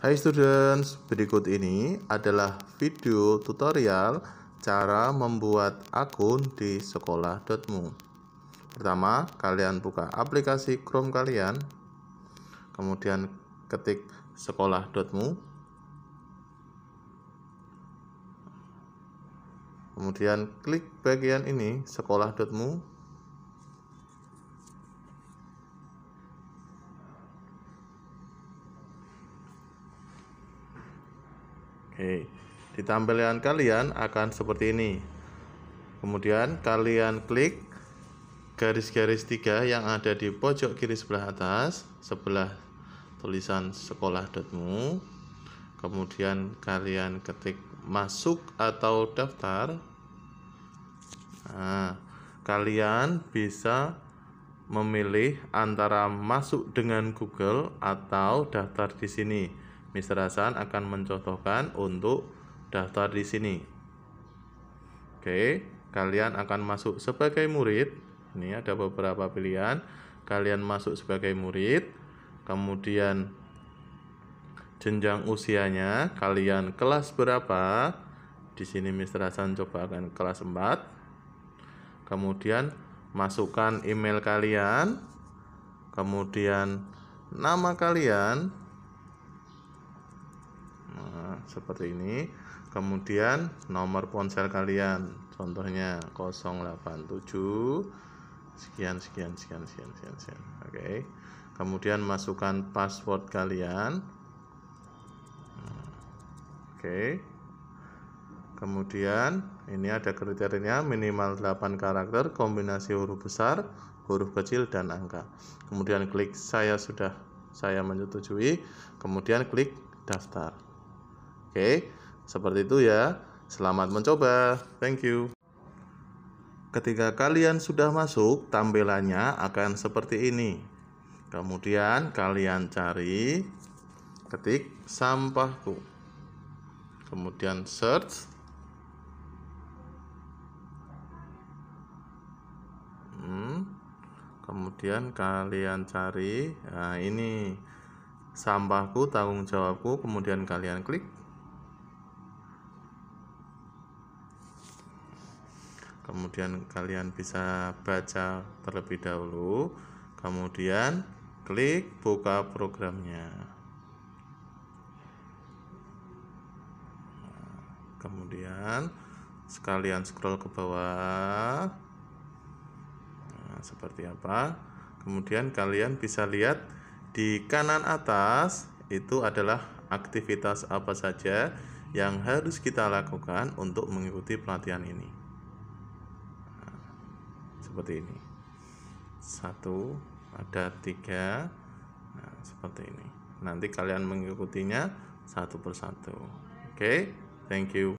Hai students, berikut ini adalah video tutorial cara membuat akun di sekolah.mu. Pertama, kalian buka aplikasi Chrome kalian, kemudian ketik sekolah.mu. Kemudian klik bagian ini sekolah.mu Oke. Di tampilan kalian akan seperti ini. Kemudian kalian klik garis-garis tiga yang ada di pojok kiri sebelah atas sebelah tulisan sekolah.mu. Kemudian kalian ketik masuk atau daftar. Nah, kalian bisa memilih antara masuk dengan Google atau daftar di sini. Mr. Hasan akan mencontohkan untuk daftar di sini. Oke, kalian akan masuk sebagai murid. Ini ada beberapa pilihan. Kalian masuk sebagai murid, kemudian jenjang usianya, kalian kelas berapa? Di sini Mr. Hasan coba akan kelas 4. Kemudian masukkan email kalian, kemudian nama kalian, seperti ini kemudian nomor ponsel kalian contohnya 087 sekian sekian sekian sekian sekian, sekian. oke okay. kemudian masukkan password kalian oke okay. kemudian ini ada kriterianya minimal 8 karakter kombinasi huruf besar huruf kecil dan angka kemudian klik saya sudah saya menyetujui kemudian klik daftar Oke, seperti itu ya. Selamat mencoba. Thank you. Ketika kalian sudah masuk, tampilannya akan seperti ini. Kemudian kalian cari ketik sampahku. Kemudian search hmm. Kemudian kalian cari nah ini sampahku tanggung jawabku kemudian kalian klik kemudian kalian bisa baca terlebih dahulu kemudian klik buka programnya kemudian sekalian scroll ke bawah nah, seperti apa kemudian kalian bisa lihat di kanan atas itu adalah aktivitas apa saja yang harus kita lakukan untuk mengikuti pelatihan ini seperti ini satu ada tiga nah, seperti ini nanti kalian mengikutinya satu persatu oke okay? thank you